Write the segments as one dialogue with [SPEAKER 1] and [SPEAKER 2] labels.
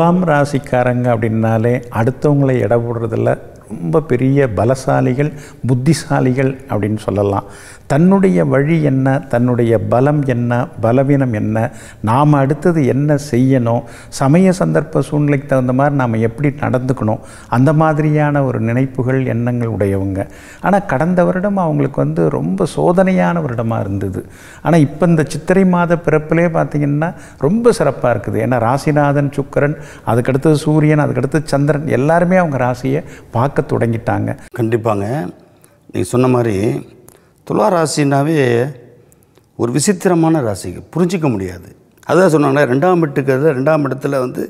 [SPEAKER 1] துலாம் ராசிக்காரங்க அப்படின்னாலே அடுத்தவங்களை இட ரொம்ப பெரிய பலசாலிகள் புத்திசாலிகள் அப்படின்னு சொல்லலாம் தன்னுடைய வழி என்ன தன்னுடைய பலம் என்ன பலவீனம் என்ன நாம் அடுத்தது என்ன செய்யணும் சமய சந்தர்ப்ப சூழ்நிலைக்கு தகுந்த மாதிரி நாம் எப்படி நடந்துக்கணும் அந்த மாதிரியான ஒரு நினைப்புகள் எண்ணங்கள் உடையவங்க ஆனால் கடந்த வருடம் அவங்களுக்கு வந்து ரொம்ப சோதனையான வருடமாக இருந்தது ஆனால் இப்போ இந்த சித்திரை மாத பிறப்பிலே பார்த்திங்கன்னா ரொம்ப சிறப்பாக இருக்குது ஏன்னா ராசிநாதன் சுக்கரன் அதுக்கடுத்தது சூரியன் அதுக்கடுத்து சந்திரன் எல்லாருமே அவங்க ராசியை
[SPEAKER 2] பார்க்க பார்க்க தொடங்கிட்டாங்க கண்டிப்பாங்க நீங்கள் சொன்ன மாதிரி துலா ராசினாவே ஒரு விசித்திரமான ராசிக்கு புரிஞ்சிக்க முடியாது அதான் சொன்னாங்க ரெண்டாம் வீட்டுக்கிறது ரெண்டாம் இடத்துல வந்து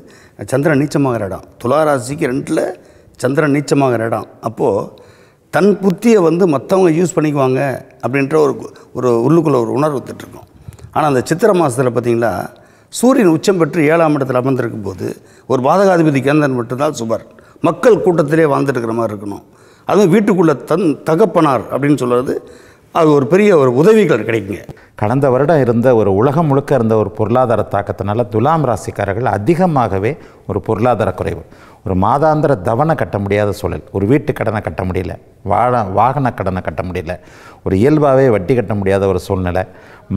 [SPEAKER 2] சந்திரன் நீச்சமாகிற இடம் துலா ராசிக்கு ரெண்டில் சந்திரன் நீச்சமாகிற இடம் அப்போது தன் புத்தியை வந்து மற்றவங்க யூஸ் பண்ணிக்குவாங்க அப்படின்ற ஒரு ஒரு உள்ளுக்குள்ளே ஒரு உணர்வு வந்துட்டுருக்கோம் ஆனால் அந்த சித்திரை மாதத்தில் பார்த்திங்களா சூரியன் உச்சம் பெற்று ஏழாம் இடத்தில் அமர்ந்திருக்கும் போது ஒரு பாதகாதிபதி கேந்திரன் மட்டும்தான் சுபர் மக்கள் கூட்டத்திலே வாழ்ந்துட்டு இருக்கிற மாதிரி இருக்கணும் அதுவும் வீட்டுக்குள்ளே தன் தகப்பனார் அப்படின்னு சொல்கிறது அது ஒரு பெரிய ஒரு உதவிகள் கிடைக்குங்க
[SPEAKER 3] கடந்த வருடம் இருந்த ஒரு உலகம் முழுக்க இருந்த ஒரு பொருளாதார தாக்கத்தினால துலாம் ராசிக்காரர்கள் அதிகமாகவே ஒரு பொருளாதார குறைவு ஒரு மாதாந்திர தவணை கட்ட முடியாத சூழல் ஒரு வீட்டு கடனை கட்ட முடியல வாழ வாகன கடனை கட்ட முடியல ஒரு இயல்பாகவே வட்டி கட்ட முடியாத ஒரு சூழ்நிலை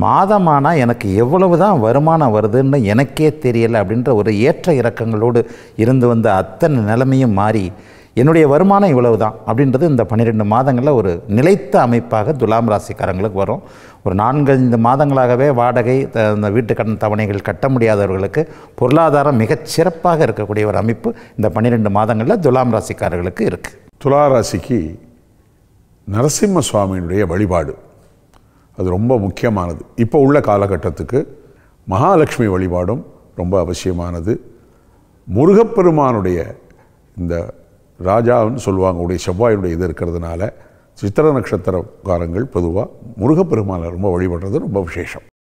[SPEAKER 3] மாதமானால் எனக்கு எவ்வளவு தான் வருமானம் வருதுன்னு எனக்கே தெரியலை அப்படின்ற ஒரு ஏற்ற இறக்கங்களோடு இருந்து வந்த அத்தனை நிலைமையும் மாறி என்னுடைய வருமானம் இவ்வளவு தான் அப்படின்றது இந்த பன்னிரெண்டு மாதங்களில் ஒரு நிலைத்த அமைப்பாக துலாம் ராசிக்காரங்களுக்கு வரும் ஒரு நான்கைந்து மாதங்களாகவே வாடகை இந்த வீட்டு கடன் தவணைகள் கட்ட முடியாதவர்களுக்கு பொருளாதாரம் மிகச்சிறப்பாக இருக்கக்கூடிய ஒரு அமைப்பு இந்த பன்னிரெண்டு மாதங்களில் துலாம் ராசிக்காரர்களுக்கு
[SPEAKER 4] இருக்குது துலா ராசிக்கு நரசிம்ம சுவாமியினுடைய வழிபாடு அது ரொம்ப முக்கியமானது இப்போ உள்ள காலகட்டத்துக்கு மகாலட்சுமி வழிபாடும் ரொம்ப அவசியமானது முருகப்பெருமானுடைய இந்த ராஜான்னு சொல்லுவாங்க உடைய செவ்வாயுடைய இது இருக்கிறதுனால சித்திர நட்சத்திரக்காரங்கள் பொதுவாக முருகப்பெருமானை ரொம்ப வழிபடுறது ரொம்ப விசேஷம்